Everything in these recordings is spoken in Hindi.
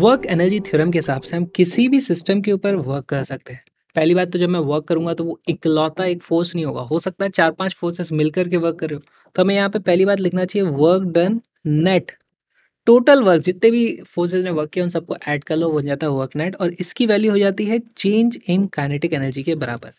वर्क एनर्जी थ्योरम के हिसाब से हम किसी भी सिस्टम के ऊपर वर्क कर सकते हैं पहली बात तो जब मैं वर्क करूंगा तो वो इकलौता एक फोर्स नहीं होगा हो सकता है चार पांच फोर्सेस मिलकर के वर्क कर रहे हो तो हमें यहाँ पे पहली बात लिखना चाहिए work done net total work जितने भी फोर्सेज ने वर्क किया उन सबको ऐड कर लो हो जाता है वर्क नेट और इसकी वैल्यू हो जाती है चेंज इन काइनेटिक एनर्जी के बराबर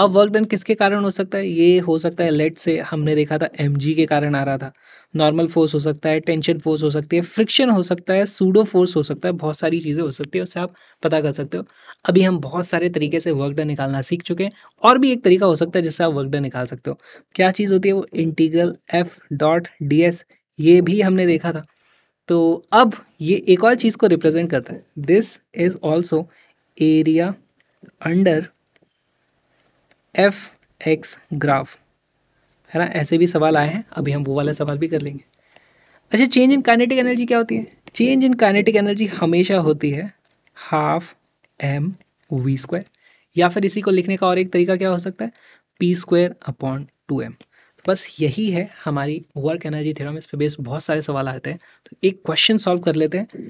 अब वर्क डन किसके कारण हो सकता है ये हो सकता है लेट से हमने देखा था एम के कारण आ रहा था नॉर्मल फोर्स हो सकता है टेंशन फोर्स हो सकती है फ्रिक्शन हो सकता है सूडो फोर्स हो सकता है बहुत सारी चीज़ें हो सकती है उससे आप पता कर सकते हो अभी हम बहुत सारे तरीके से वर्क डन निकालना सीख चुके हैं और भी एक तरीका हो सकता है जिससे आप वर्क डन निकाल सकते हो क्या चीज़ होती है वो integral F dot D S ये भी हमने देखा था तो अब ये एक और चीज़ को रिप्रेजेंट करता है this is also area under F X graph है ना ऐसे भी सवाल आए हैं अभी हम वो वाला सवाल भी कर लेंगे अच्छा चेंज इन काइनेटिक एनर्जी क्या होती है चेंज इन काइनेटिक एनर्जी हमेशा होती है हाफ एम वी स्क्वायर या फिर इसी को लिखने का और एक तरीका क्या हो सकता है P square upon two M तो बस यही है हमारी वर्क एनर्जी थ्योरम इस पर बेस्ड बहुत सारे सवाल आते हैं तो एक क्वेश्चन सॉल्व कर लेते हैं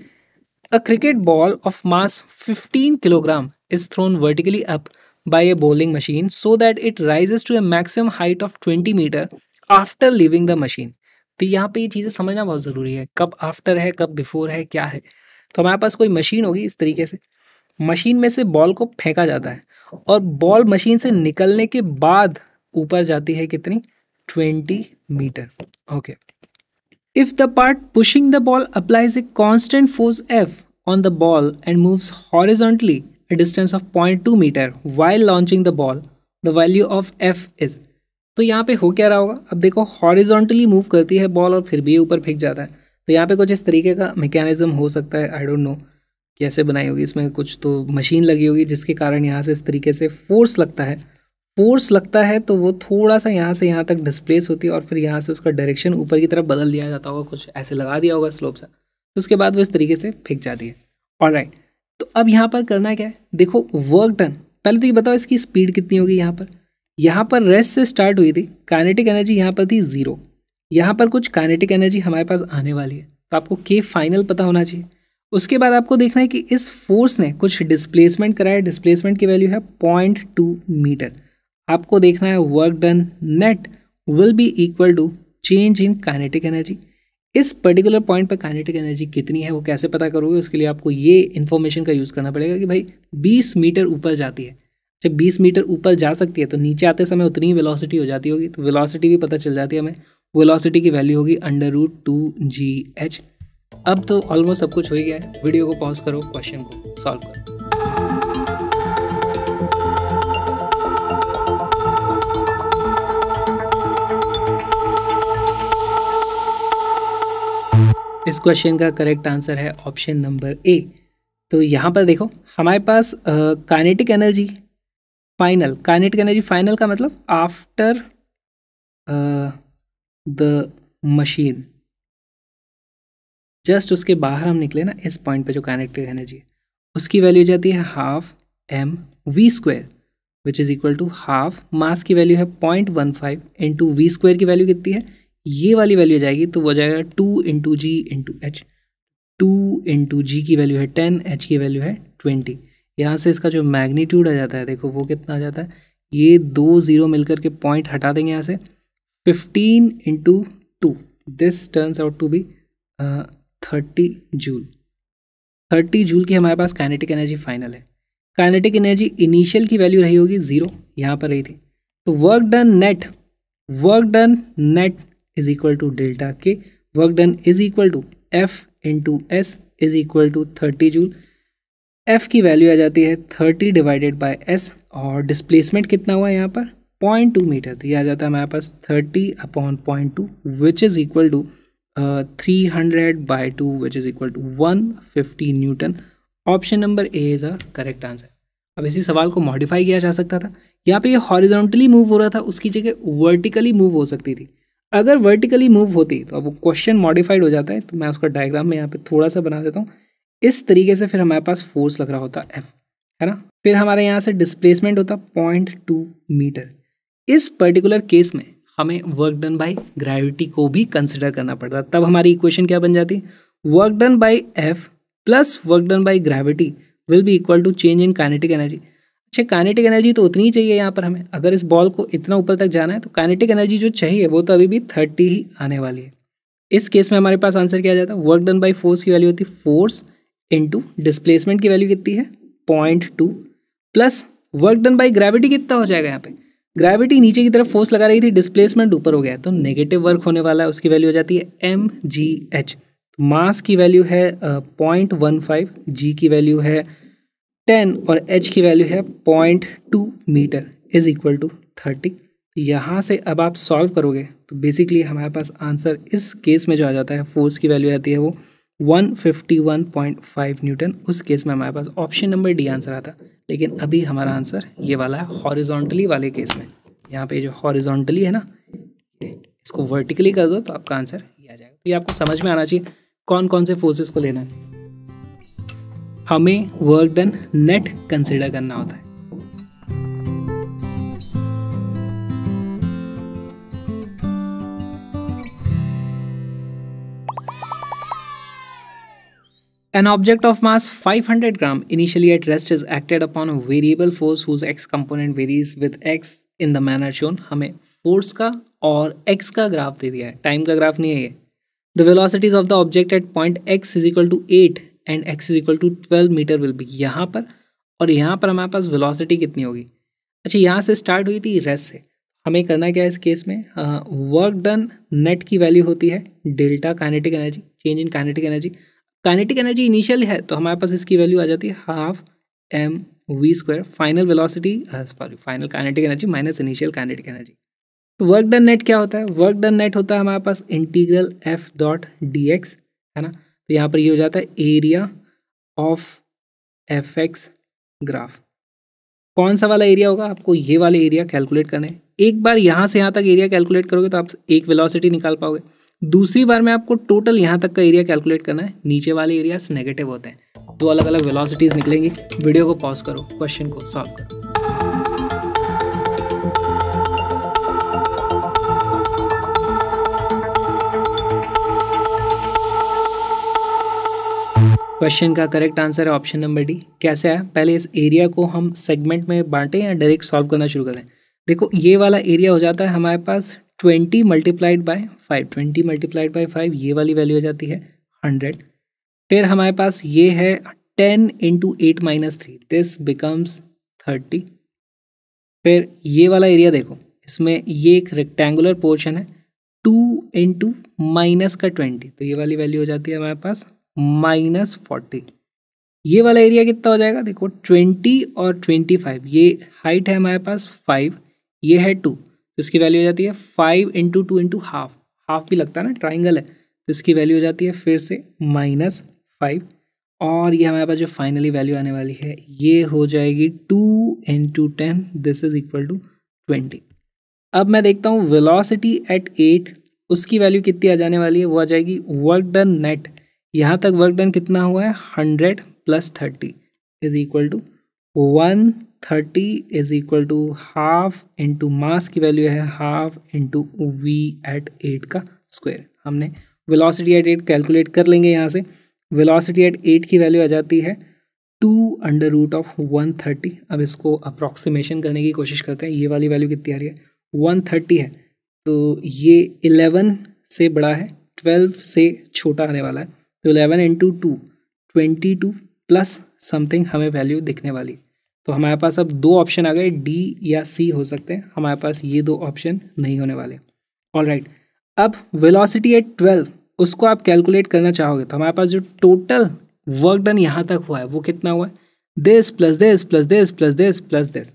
a cricket ball of mass 15 kilogram is thrown vertically up by a bowling machine so that it rises to a maximum height of 20 meter after leaving the machine तो यहाँ पे ये चीज़ें समझना बहुत ज़रूरी है कब आफ्टर है कब बिफोर है क्या है तो हमारे पास कोई मशीन होगी इस तरीके से मशीन में से बॉल को फेंका जाता है और बॉल मशीन से निकलने के बाद ऊपर जाती है कितनी twenty metre okay if the part pushing the ball applies a constant force F on the ball and moves horizontally a distance of 0.2 meter while launching the ball, the value of f is तो यहाँ पे हो क्या रहा होगा अब देखो हॉरिजॉन्टली मूव करती है बॉल और फिर भी ऊपर फेंक जाता है तो यहाँ पे कुछ इस तरीके का मैकेनिज्म हो सकता है आई डोंट नो कैसे बनाई होगी इसमें कुछ तो मशीन लगी होगी जिसके कारण यहाँ से इस तरीके से फोर्स लगता है फोर्स लगता है तो वो थोड़ा सा यहाँ से यहाँ तक डिस्प्लेस होती है और फिर यहाँ से उसका डायरेक्शन ऊपर की तरफ बदल दिया जाता होगा कुछ ऐसे लगा दिया होगा स्लोप सा तो उसके बाद वो इस तरीके से फेंक जाती है और राइट तो अब यहाँ पर करना क्या है देखो वर्क डन पहले तो ये बताओ इसकी स्पीड कितनी होगी यहाँ पर यहाँ पर रेस्ट से स्टार्ट हुई थी काइनेटिक एनर्जी यहाँ पर थी ज़ीरो यहाँ पर कुछ काइनेटिक एनर्जी हमारे पास आने वाली है तो आपको के फाइनल पता होना चाहिए उसके बाद आपको देखना है कि इस फोर्स ने कुछ डिस्प्लेसमेंट कराया डिस्प्लेसमेंट की वैल्यू है पॉइंट टू मीटर आपको देखना है work done net will be equal to change in kinetic energy इस पर्टिकुलर पॉइंट पर काइनेटिक एनर्जी कितनी है वो कैसे पता करोगे उसके लिए आपको ये इन्फॉर्मेशन का यूज़ करना पड़ेगा कि भाई बीस मीटर ऊपर जाती है जब 20 मीटर ऊपर जा सकती है तो नीचे आते समय उतनी ही वेलोसिटी हो जाती होगी तो वेलोसिटी भी पता चल जाती है हमें वेलोसिटी की वैल्यू होगी under root two G H अब तो ऑलमोस्ट सब कुछ हो ही गया है वीडियो को पॉज करो क्वेश्चन को सॉल्व करो इस क्वेश्चन का करेक्ट आंसर है ऑप्शन नंबर ए तो यहाँ पर देखो हमारे पास kinetic energy final kinetic energy final का मतलब आफ्टर द मशीन जस्ट उसके बाहर हम निकले ना इस पॉइंट पे जो काइनेटिक एनर्जी है उसकी वैल्यू जाती है half M V square which is equal to half mass की वैल्यू है point one five into V square की वैल्यू कितनी है ये वाली वैल्यू आ जाएगी तो वो जाएगा two into G into H two into G की वैल्यू है टेन एच की वैल्यू है ट्वेंटी यहाँ से इसका जो मैग्नीट्यूड आ जाता है देखो वो कितना आ जाता है ये दो ज़ीरो मिलकर के पॉइंट हटा देंगे यहाँ से fifteen into two this turns out to be thirty joule thirty joule की हमारे पास काइनेटिक एनर्जी फाइनल है काइनेटिक एनर्जी इनिशियल की वैल्यू रही होगी ज़ीरो यहाँ पर रही थी तो work done net work done net is equal to delta के work done is equal to F into S is equal to thirty joule F की वैल्यू आ जाती है थर्टी डिवाइडेड बाय एस और डिस्प्लेसमेंट कितना हुआ है यहाँ पर पॉइंट टू मीटर तो ये आ जाता है हमारे पास thirty upon point two which is equal to three hundred by two which is equal to one fifty newton option number A is a correct answer अब इसी सवाल को मॉडिफाई किया जा सकता था यहाँ पे ये हॉरिजॉन्टली मूव हो रहा था उसकी जगह वर्टिकली मूव हो सकती थी अगर वर्टिकली मूव होती तो अब वो क्वेश्चन मॉडिफाइड हो जाता है तो मैं उसका डायग्राम में यहाँ पे थोड़ा सा बना देता हूँ इस तरीके से फिर हमारे पास फोर्स लग रहा होता एफ है ना फिर हमारे यहाँ से डिस्प्लेसमेंट होता पॉइंट टू मीटर इस पर्टिकुलर केस में हमें वर्क डन बाई ग्रेविटी को भी कंसिडर करना पड़ता तब हमारी इक्वेशन क्या बन जाती work done by F plus work done by gravity will be equal to change in kinetic energy अच्छा काइनेटिक एनर्जी तो उतनी ही चाहिए यहाँ पर हमें अगर इस बॉल को इतना ऊपर तक जाना है तो काइनेटिक एनर्जी जो चाहिए वो तो अभी भी थर्टी ही आने वाली है इस केस में हमारे पास आंसर क्या जाता है वर्क डन बाई फोर्स की वैल्यू होती है फोर्स इंटू डिस्प्लेसमेंट की वैल्यू कितनी है point two plus work done by gravity कितना हो जाएगा यहाँ पे ग्रेविटी नीचे की तरफ फोर्स लगा रही थी डिस्प्लेसमेंट ऊपर हो गया तो नेगेटिव वर्क होने वाला है उसकी वैल्यू हो जाती है एम जी एच मास की वैल्यू है पॉइंट वन फाइव जी की वैल्यू है टेन और एच की वैल्यू है point two metre is equal to thirty यहाँ से अब आप सॉल्व करोगे तो बेसिकली हमारे पास आंसर इस केस में जो आ जाता है फोर्स की वैल्यू आती है वो 151.5 न्यूटन उस केस में हमारे पास ऑप्शन नंबर डी आंसर आता लेकिन अभी हमारा आंसर ये वाला है हॉरिजॉन्टली वाले केस में यहाँ पे जो हॉरिजॉन्टली है ना इसको वर्टिकली कर दो तो आपका आंसर ये आ जाएगा ये आपको समझ में आना चाहिए कौन कौन से फोर्सेस को लेना है हमें वर्क डन नेट कंसिडर करना होता है an object of mass 500 gram initially at rest is acted upon variable force whose X component varies with X in the manner shown हमें फोर्स का और एक्स का ग्राफ दे दिया है टाइम का ग्राफ नहीं है ये the velocities of the object at point X is equal to eight and X is equal to twelve metre will be यहाँ पर और यहाँ पर हमारे पास वेलोसिटी कितनी होगी अच्छा यहाँ से स्टार्ट हुई थी रेस से हमें करना क्या है इस केस में वर्क डन नेट की वैल्यू होती है delta kinetic energy change in kinetic energy kinetic energy initial है तो हमारे पास इसकी वैल्यू आ जाती है half M V square final velocity sorry final kinetic energy minus initial kinetic energy तो वर्क डन नेट क्या होता है वर्क डन नेट होता है हमारे पास integral F dot D X है ना तो यहाँ पर ये यह हो जाता है area of F X graph कौन सा वाला एरिया होगा आपको ये वाले एरिया कैलकुलेट करना है एक बार यहाँ से यहाँ तक एरिया कैलकुलेट करोगे तो आप एक वेलोसिटी निकाल पाओगे दूसरी बार में आपको टोटल यहाँ तक का एरिया कैलकुलेट करना है नीचे वाले एरियाज नेगेटिव होते हैं दो अलग अलग वेलोसिटीज़ निकलेंगी वीडियो को पॉज करो क्वेश्चन को सॉल्व करो क्वेश्चन का करेक्ट आंसर है ऑप्शन नंबर डी कैसे आया पहले इस एरिया को हम सेगमेंट में बांटें या डायरेक्ट सॉल्व करना शुरू करें देखो ये वाला एरिया हो जाता है हमारे पास twenty multiplied by five twenty multiplied by five ये वाली वैल्यू हो जाती है हंड्रेड फिर हमारे पास ये है ten into eight minus three this becomes thirty फिर ये वाला एरिया देखो इसमें ये एक रेक्टेंगुलर पोर्शन है टू इंटू माइनस का ट्वेंटी तो ये वाली वैल्यू हो जाती है हमारे पास माइनस फोर्टी ये वाला एरिया कितना हो जाएगा देखो ट्वेंटी और ट्वेंटी फाइव ये हाइट है हमारे पास फाइव ये है टू तो इसकी वैल्यू हो जाती है five into two into half half भी लगता है ना ट्राइंगल है तो इसकी वैल्यू हो जाती है फिर से माइनस फाइव और ये हमारे पास जो फाइनली वैल्यू आने वाली है ये हो जाएगी two into ten this is equal to twenty अब मैं देखता हूँ वेलोसिटी एट एट उसकी वैल्यू कितनी आ जाने वाली है वो आ जाएगी वर्क डन नेट यहाँ तक वर्क डन कितना हुआ है hundred plus thirty is equal to one thirty is equal to half into mass की वैल्यू है half into V at eight का स्क्वायर हमने वेलोसिटी एट एट कैलकुलेट कर लेंगे यहाँ से वेलोसिटी एट एट की वैल्यू आ जाती है two under root of one thirty अब इसको अप्रॉक्सीमेशन करने की कोशिश करते हैं ये वाली वैल्यू कितनी आ रही है वन थर्टी है तो ये इलेवन से बड़ा है ट्वेल्व से छोटा आने वाला है तो eleven into two twenty two plus something हमें वैल्यू दिखने वाली तो हमारे पास अब दो ऑप्शन आ गए डी या सी हो सकते हैं हमारे पास ये दो ऑप्शन नहीं होने वाले ऑल राइट right. अब वेलोसिटी एट ट्वेल्व उसको आप कैलकुलेट करना चाहोगे तो हमारे पास जो टोटल वर्क डन यहाँ तक हुआ है वो कितना हुआ है this plus this plus this plus this plus this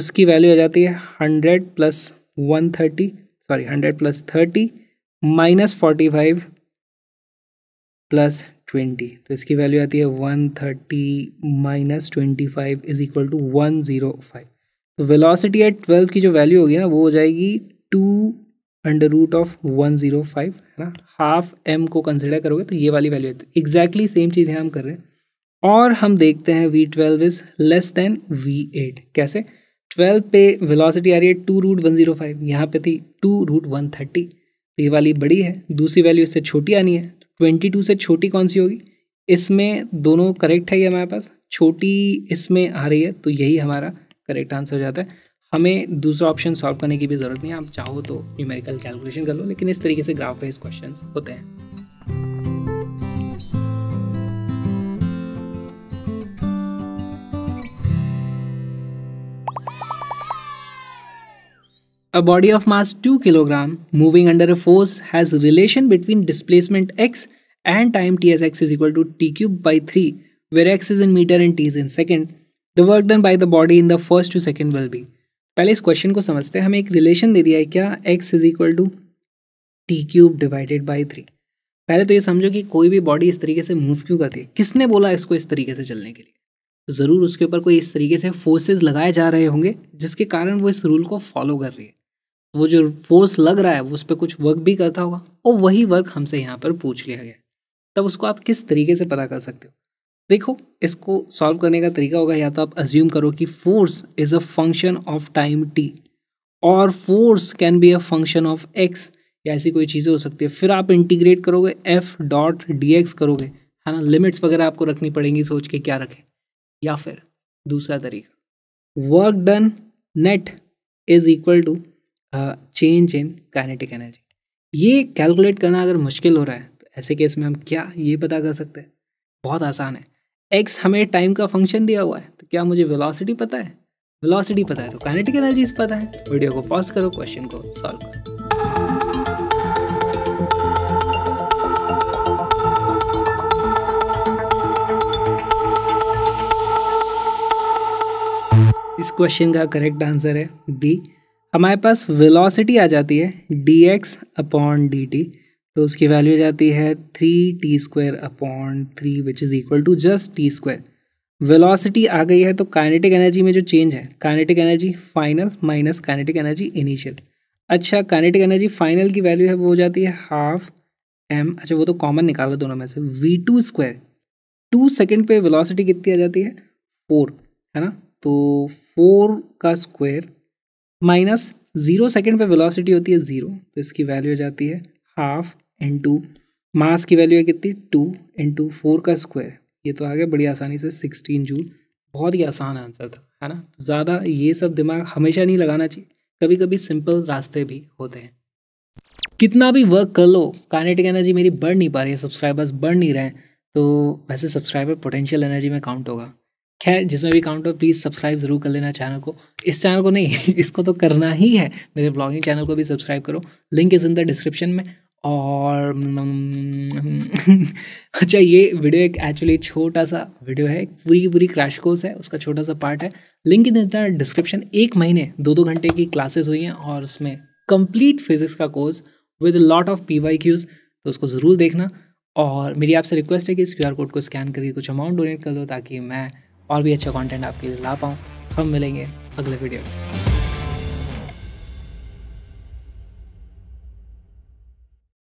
उसकी वैल्यू हो जाती है hundred plus one thirty sorry hundred plus thirty minus forty five plus twenty तो इसकी वैल्यू आती है one thirty minus twenty five is equal to one zero five तो वेलोसिटी एट ट्वेल्व की जो वैल्यू होगी ना वो हो जाएगी two under root of one zero five है ना हाफ एम को कंसिडर करोगे तो ये वाली वैल्यू आती है एग्जैक्टली तो सेम चीज़ है हम कर रहे हैं और हम देखते हैं V twelve is less than V eight कैसे ट्वेल्व पे वेलोसिटी आ रही है two root one zero five यहाँ पे थी टू रूट वन थर्टी तो ये वाली बड़ी है दूसरी वैल्यू इससे छोटी आनी है ट्वेंटी टू से छोटी कौन सी होगी इसमें दोनों करेक्ट है ये हमारे पास छोटी इसमें आ रही है तो यही हमारा करेक्ट आंसर हो जाता है हमें दूसरा ऑप्शन सॉल्व करने की भी ज़रूरत नहीं है आप चाहो तो न्यूमेरिकल कैलकुलेशन कर लो लेकिन इस तरीके से ग्राफ बेस्ड क्वेश्चन होते हैं A body of mass 2 kg moving under a force has relation between displacement x and time t as x is equal to t cube by 3 where x is in meter and t is in second. The work done by the body in the first to second will be. पहले इस क्वेश्चन को समझते हैं हमें एक रिलेशन दे दिया है क्या x is equal to T cube divided by three पहले तो ये समझो कि कोई भी बॉडी इस तरीके से मूव क्यों करती है किसने बोला इसको इस तरीके से चलने के लिए तो ज़रूर उसके ऊपर कोई इस तरीके से फोर्सेज लगाए जा रहे होंगे जिसके कारण वो इस रूल को फॉलो कर रही है वो जो फोर्स लग रहा है वो उस पर कुछ वर्क भी करता होगा और वही वर्क हमसे यहाँ पर पूछ लिया गया तब उसको आप किस तरीके से पता कर सकते हो देखो इसको सॉल्व करने का तरीका होगा या तो आप अज्यूम करो कि force is a function of time T और force can be a function of X या ऐसी कोई चीज़ें हो सकती है फिर आप इंटीग्रेट करोगे एफ डॉट डी एक्स करोगे है ना लिमिट्स वगैरह आपको रखनी पड़ेंगी सोच के क्या रखें या फिर दूसरा तरीका work done net is equal to change in kinetic energy ये कैलकुलेट करना अगर मुश्किल हो रहा है तो ऐसे केस में हम क्या ये पता कर सकते हैं बहुत आसान है एक्स हमें टाइम का फंक्शन दिया हुआ है तो क्या मुझे वेलोसिटी पता है वेलोसिटी पता है तो काइनेटिक एनर्जीज पता है वीडियो को पॉज करो क्वेश्चन को सॉल्व करो इस क्वेश्चन का करेक्ट आंसर है बी हमारे पास वेलोसिटी आ जाती है D X upon D T तो उसकी वैल्यू आ जाती है three T square upon three which is equal to just T square velocity आ गई है तो काइनेटिक एनर्जी में जो चेंज है kinetic energy final minus kinetic energy initial अच्छा काइनेटिक एनर्जी फाइनल की वैल्यू है वो हो जाती है हाफ एम अच्छा वो तो कॉमन निकालो दोनों में से V two square two second पे वेलोसिटी कितनी आ जाती है फोर है ना तो फोर का स्क्वायर माइनस जीरो सेकेंड पर वेलोसिटी होती है जीरो तो इसकी वैल्यू हो जाती है हाफ इन टू मास की वैल्यू है कितनी टू इन टू फोर का स्क्वायर ये तो आ गया बड़ी आसानी से सिक्सटीन जूल बहुत ही आसान आंसर था है ना ज़्यादा ये सब दिमाग हमेशा नहीं लगाना चाहिए कभी कभी सिंपल रास्ते भी होते हैं कितना भी वर्क कर लो काइनेटिक एनर्जी मेरी बढ़ नहीं पा रही है सब्सक्राइबर्स बढ़ नहीं रहे हैं तो वैसे सब्सक्राइबर पोटेंशियल एनर्जी में काउंट होगा खैर जिसमें भी काउंट हो प्लीज़ सब्सक्राइब जरूर कर लेना चैनल को इस चैनल को नहीं इसको तो करना ही है मेरे ब्लॉगिंग चैनल को भी सब्सक्राइब करो link is in the description में और अच्छा ये वीडियो एक एक्चुअली छोटा सा वीडियो है पूरी पूरी क्रैश कोर्स है उसका छोटा सा पार्ट है लिंक इन द डिस्क्रिप्शन एक महीने दो दो घंटे की क्लासेस हुई हैं और उसमें कंप्लीट फिजिक्स का course with lot of P Y Qs तो उसको ज़रूर देखना और मेरी आपसे रिक्वेस्ट है कि इस क्यू आर कोड को स्कैन करके कुछ अमाउंट डोनेट कर दो ताकि मैं और भी अच्छा कंटेंट आपके लिए ला पाऊँ हम मिलेंगे अगले वीडियो में